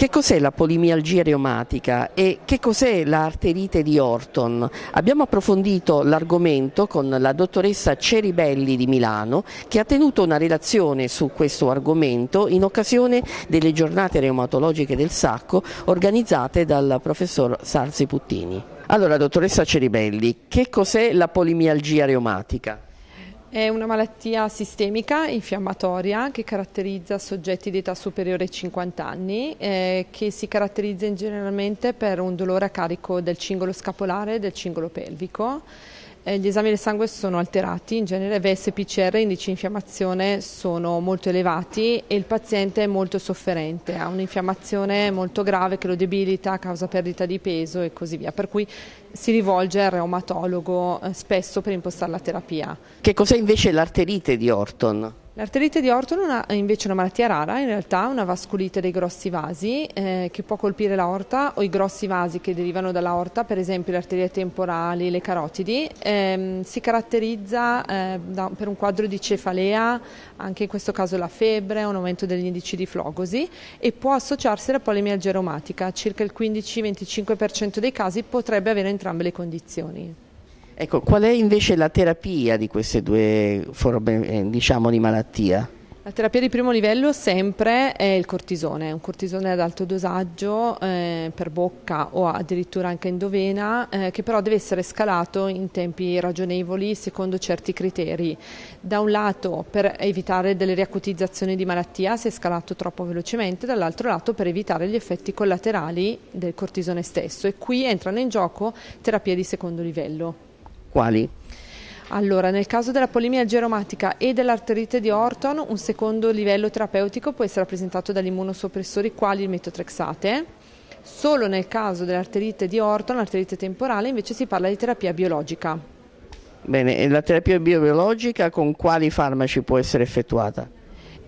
Che cos'è la polimialgia reumatica e che cos'è l'arterite di Orton? Abbiamo approfondito l'argomento con la dottoressa Ceribelli di Milano che ha tenuto una relazione su questo argomento in occasione delle giornate reumatologiche del sacco organizzate dal professor Sarzi Puttini. Allora, dottoressa Ceribelli, che cos'è la polimialgia reumatica? È una malattia sistemica infiammatoria che caratterizza soggetti di età superiore ai 50 anni eh, che si caratterizza generalmente per un dolore a carico del cingolo scapolare e del cingolo pelvico eh, gli esami del sangue sono alterati, in genere VSPCR, indici di infiammazione, sono molto elevati e il paziente è molto sofferente, ha un'infiammazione molto grave che lo debilita, causa perdita di peso e così via, per cui si rivolge al reumatologo eh, spesso per impostare la terapia. Che cos'è invece l'arterite di Orton? L'arterite di Orton è eh, invece una malattia rara, in realtà una vasculite dei grossi vasi eh, che può colpire l'aorta o i grossi vasi che derivano dall'aorta, per esempio le arterie temporali, le carotidi. Eh, si caratterizza eh, da, per un quadro di cefalea, anche in questo caso la febbre, un aumento degli indici di flogosi e può associarsi alla polimialgia reumatica. Circa il 15-25% dei casi potrebbe avere entrambe le condizioni. Ecco, qual è invece la terapia di queste due forme eh, diciamo, di malattia? La terapia di primo livello sempre è il cortisone, un cortisone ad alto dosaggio eh, per bocca o addirittura anche endovena, eh, che però deve essere scalato in tempi ragionevoli secondo certi criteri. Da un lato per evitare delle riacutizzazioni di malattia se è scalato troppo velocemente, dall'altro lato per evitare gli effetti collaterali del cortisone stesso e qui entrano in gioco terapie di secondo livello. Quali? Allora, nel caso della polimia geromatica e dell'arterite di Orton, un secondo livello terapeutico può essere rappresentato dagli immunosoppressori quali il metotrexate. Solo nel caso dell'arterite di Orton, l'arterite temporale, invece si parla di terapia biologica. Bene, e la terapia biologica con quali farmaci può essere effettuata?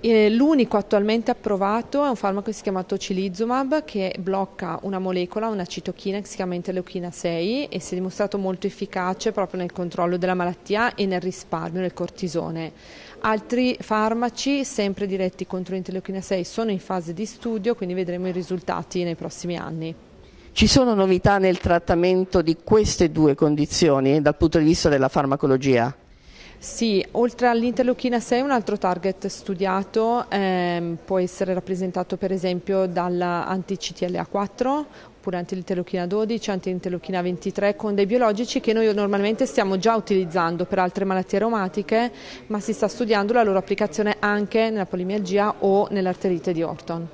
Eh, l'unico attualmente approvato è un farmaco che si chiama tocilizumab che blocca una molecola, una citochina che si chiama interleuchina 6 e si è dimostrato molto efficace proprio nel controllo della malattia e nel risparmio del cortisone. Altri farmaci sempre diretti contro l'interleuchina 6 sono in fase di studio, quindi vedremo i risultati nei prossimi anni. Ci sono novità nel trattamento di queste due condizioni dal punto di vista della farmacologia? Sì, oltre all'Interleuchina 6 un altro target studiato ehm, può essere rappresentato per esempio dall'anti-CTLA4 oppure anti-interleuchina 12, anti-interleuchina 23 con dei biologici che noi normalmente stiamo già utilizzando per altre malattie aromatiche ma si sta studiando la loro applicazione anche nella polimialgia o nell'arterite di Orton.